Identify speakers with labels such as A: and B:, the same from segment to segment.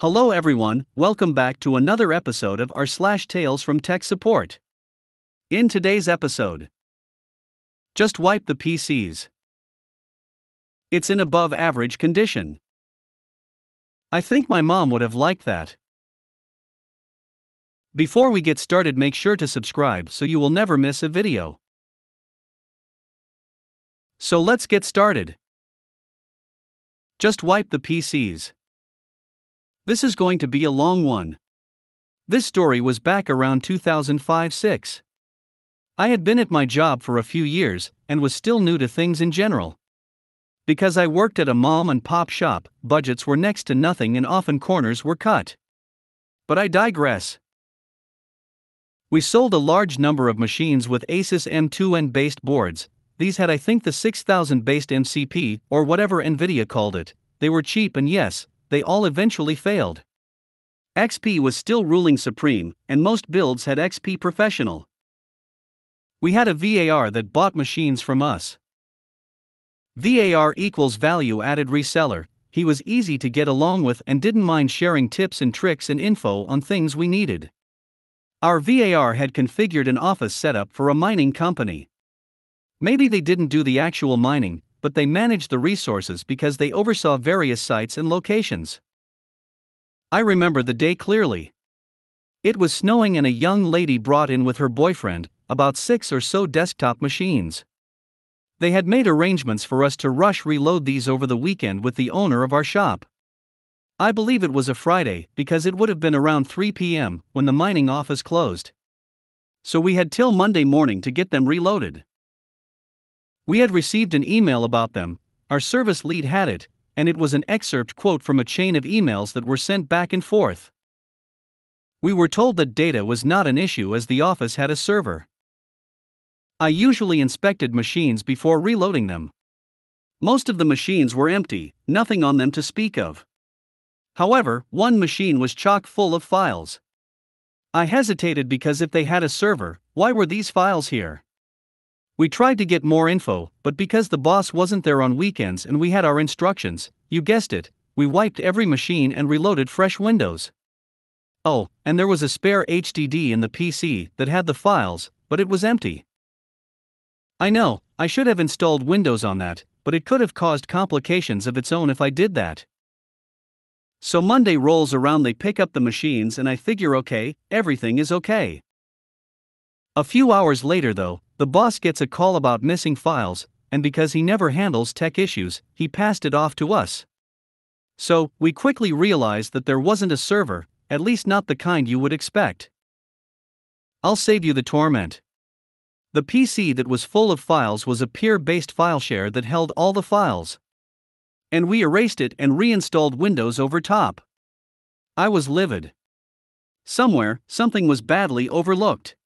A: Hello everyone, welcome back to another episode of our slash Tales from Tech Support. In today's episode, just wipe the PCs. It's in above average condition. I think my mom would have liked that. Before we get started make sure to subscribe so you will never miss a video. So let's get started. Just wipe the PCs. This is going to be a long one. This story was back around 2005 6. I had been at my job for a few years and was still new to things in general. Because I worked at a mom and pop shop, budgets were next to nothing and often corners were cut. But I digress. We sold a large number of machines with Asus M2N based boards, these had I think the 6000 based MCP or whatever Nvidia called it, they were cheap and yes, they all eventually failed. XP was still ruling supreme, and most builds had XP Professional. We had a VAR that bought machines from us. VAR equals value added reseller, he was easy to get along with and didn't mind sharing tips and tricks and info on things we needed. Our VAR had configured an office setup for a mining company. Maybe they didn't do the actual mining, but they managed the resources because they oversaw various sites and locations. I remember the day clearly. It was snowing, and a young lady brought in with her boyfriend about six or so desktop machines. They had made arrangements for us to rush reload these over the weekend with the owner of our shop. I believe it was a Friday because it would have been around 3 p.m. when the mining office closed. So we had till Monday morning to get them reloaded. We had received an email about them, our service lead had it, and it was an excerpt quote from a chain of emails that were sent back and forth. We were told that data was not an issue as the office had a server. I usually inspected machines before reloading them. Most of the machines were empty, nothing on them to speak of. However, one machine was chock full of files. I hesitated because if they had a server, why were these files here? We tried to get more info, but because the boss wasn't there on weekends and we had our instructions, you guessed it, we wiped every machine and reloaded fresh windows. Oh, and there was a spare HDD in the PC that had the files, but it was empty. I know, I should have installed Windows on that, but it could have caused complications of its own if I did that. So Monday rolls around, they pick up the machines, and I figure okay, everything is okay. A few hours later, though, the boss gets a call about missing files, and because he never handles tech issues, he passed it off to us. So, we quickly realized that there wasn't a server, at least not the kind you would expect. I'll save you the torment. The PC that was full of files was a peer based file share that held all the files. And we erased it and reinstalled Windows over top. I was livid. Somewhere, something was badly overlooked.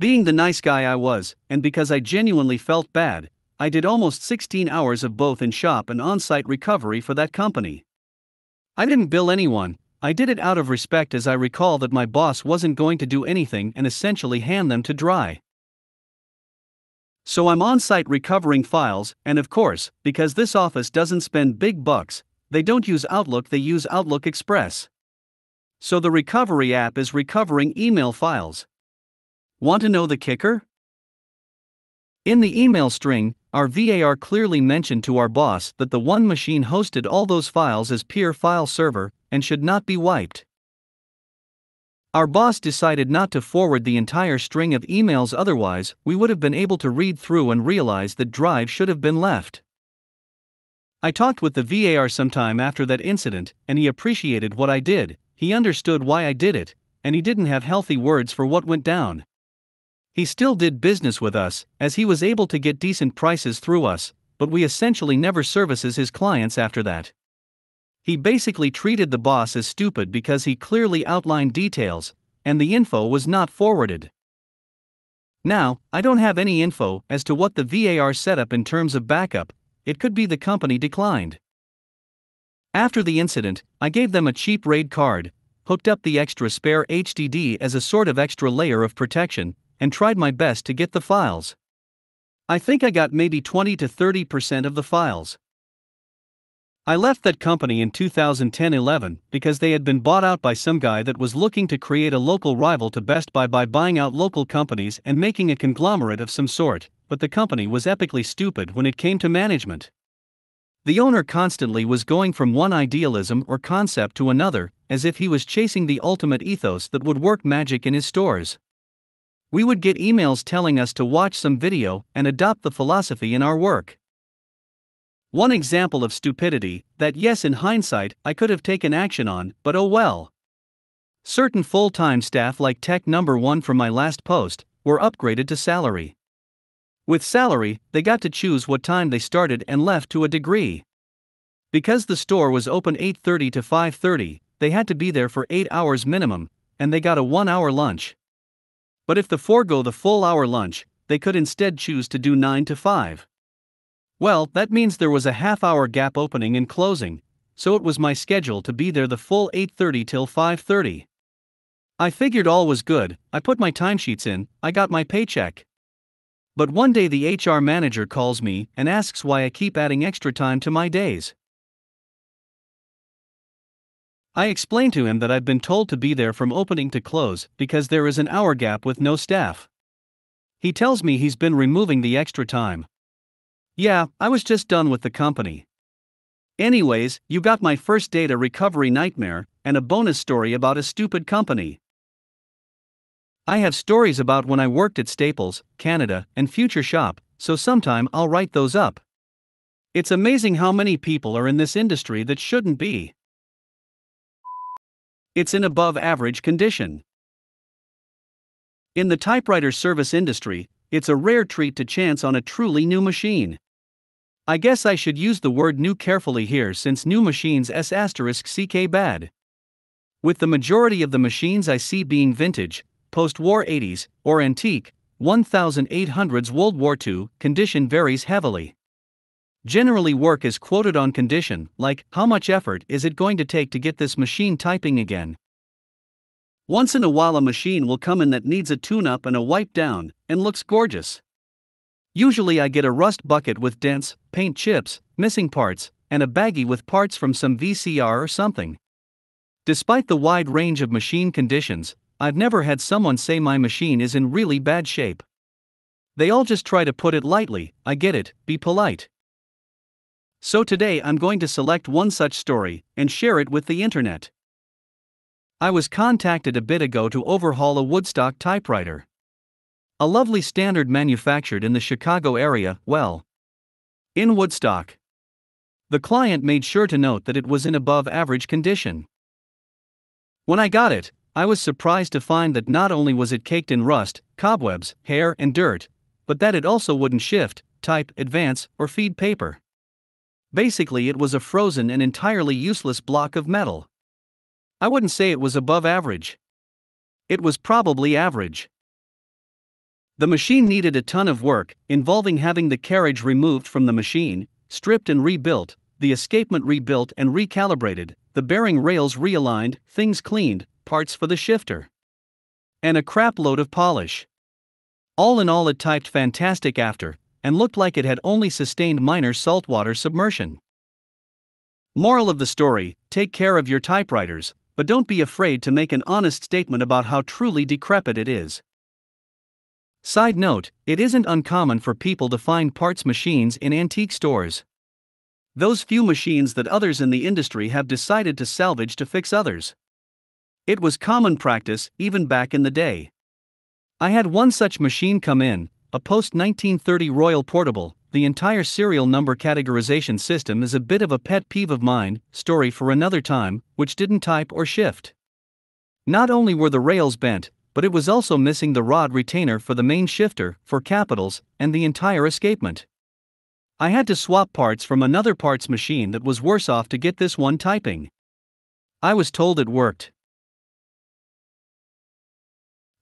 A: Being the nice guy I was, and because I genuinely felt bad, I did almost 16 hours of both in shop and on site recovery for that company. I didn't bill anyone, I did it out of respect as I recall that my boss wasn't going to do anything and essentially hand them to dry. So I'm on site recovering files, and of course, because this office doesn't spend big bucks, they don't use Outlook, they use Outlook Express. So the recovery app is recovering email files. Want to know the kicker? In the email string, our VAR clearly mentioned to our boss that the one machine hosted all those files as peer file server and should not be wiped. Our boss decided not to forward the entire string of emails, otherwise, we would have been able to read through and realize that drive should have been left. I talked with the VAR sometime after that incident, and he appreciated what I did, he understood why I did it, and he didn't have healthy words for what went down. He still did business with us, as he was able to get decent prices through us, but we essentially never services his clients after that. He basically treated the boss as stupid because he clearly outlined details, and the info was not forwarded. Now, I don't have any info as to what the VAR set up in terms of backup, it could be the company declined. After the incident, I gave them a cheap RAID card, hooked up the extra spare HDD as a sort of extra layer of protection, and tried my best to get the files. I think I got maybe 20 to 30% of the files. I left that company in 2010 11 because they had been bought out by some guy that was looking to create a local rival to Best Buy by buying out local companies and making a conglomerate of some sort, but the company was epically stupid when it came to management. The owner constantly was going from one idealism or concept to another, as if he was chasing the ultimate ethos that would work magic in his stores we would get emails telling us to watch some video and adopt the philosophy in our work. One example of stupidity that, yes, in hindsight, I could have taken action on, but oh well. Certain full time staff, like tech number one from my last post, were upgraded to salary. With salary, they got to choose what time they started and left to a degree. Because the store was open 8:30 to 5:30, they had to be there for 8 hours minimum, and they got a 1-hour lunch. But if four forego the full hour lunch, they could instead choose to do 9 to 5. Well, that means there was a half hour gap opening and closing, so it was my schedule to be there the full 8:30 till 5:30. I figured all was good. I put my timesheets in, I got my paycheck. But one day the HR manager calls me and asks why I keep adding extra time to my days. I explain to him that I've been told to be there from opening to close because there is an hour gap with no staff. He tells me he's been removing the extra time. Yeah, I was just done with the company. Anyways, you got my first data recovery nightmare and a bonus story about a stupid company. I have stories about when I worked at Staples, Canada, and Future Shop, so sometime I'll write those up. It's amazing how many people are in this industry that shouldn't be. It's in above average condition. In the typewriter service industry, it's a rare treat to chance on a truly new machine. I guess I should use the word new carefully here since new machines s asterisk ck bad. With the majority of the machines I see being vintage, post war 80s, or antique, 1800s World War II, condition varies heavily. Generally, work is quoted on condition, like, how much effort is it going to take to get this machine typing again? Once in a while, a machine will come in that needs a tune up and a wipe down, and looks gorgeous. Usually, I get a rust bucket with dents, paint chips, missing parts, and a baggie with parts from some VCR or something. Despite the wide range of machine conditions, I've never had someone say my machine is in really bad shape. They all just try to put it lightly, I get it, be polite. So today I'm going to select one such story and share it with the internet. I was contacted a bit ago to overhaul a Woodstock typewriter. A lovely standard manufactured in the Chicago area, well, in Woodstock. The client made sure to note that it was in above average condition. When I got it, I was surprised to find that not only was it caked in rust, cobwebs, hair, and dirt, but that it also wouldn't shift, type, advance, or feed paper. Basically, it was a frozen and entirely useless block of metal. I wouldn't say it was above average. It was probably average. The machine needed a ton of work, involving having the carriage removed from the machine, stripped and rebuilt, the escapement rebuilt and recalibrated, the bearing rails realigned, things cleaned, parts for the shifter. And a crap load of polish. All in all, it typed fantastic after, and looked like it had only sustained minor saltwater submersion. Moral of the story take care of your typewriters, but don't be afraid to make an honest statement about how truly decrepit it is. Side note it isn't uncommon for people to find parts machines in antique stores. Those few machines that others in the industry have decided to salvage to fix others. It was common practice even back in the day. I had one such machine come in, a post 1930 Royal Portable, the entire serial number categorization system is a bit of a pet peeve of mine, story for another time, which didn't type or shift. Not only were the rails bent, but it was also missing the rod retainer for the main shifter, for capitals, and the entire escapement. I had to swap parts from another parts machine that was worse off to get this one typing. I was told it worked.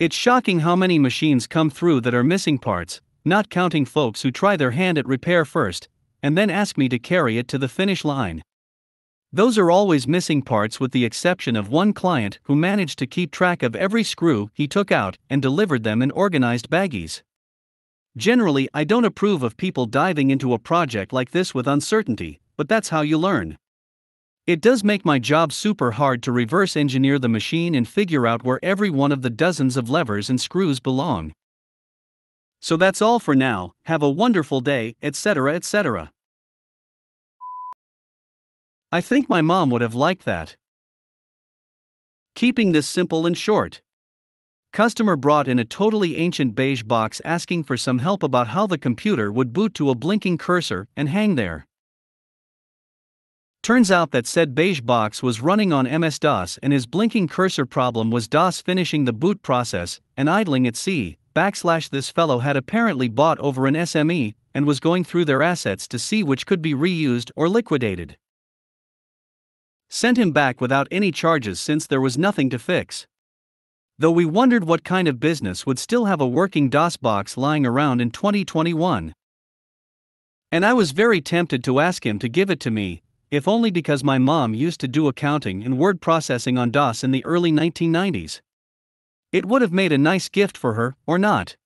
A: It's shocking how many machines come through that are missing parts, not counting folks who try their hand at repair first, and then ask me to carry it to the finish line. Those are always missing parts, with the exception of one client who managed to keep track of every screw he took out and delivered them in organized baggies. Generally, I don't approve of people diving into a project like this with uncertainty, but that's how you learn. It does make my job super hard to reverse engineer the machine and figure out where every one of the dozens of levers and screws belong. So that's all for now, have a wonderful day, etc. etc. I think my mom would have liked that. Keeping this simple and short. Customer brought in a totally ancient beige box asking for some help about how the computer would boot to a blinking cursor and hang there. Turns out that said beige box was running on MS-DOS and his blinking cursor problem was DOS finishing the boot process and idling at C, backslash this fellow had apparently bought over an SME and was going through their assets to see which could be reused or liquidated. Sent him back without any charges since there was nothing to fix. Though we wondered what kind of business would still have a working DOS box lying around in 2021. And I was very tempted to ask him to give it to me, if only because my mom used to do accounting and word processing on DOS in the early 1990s. It would have made a nice gift for her, or not.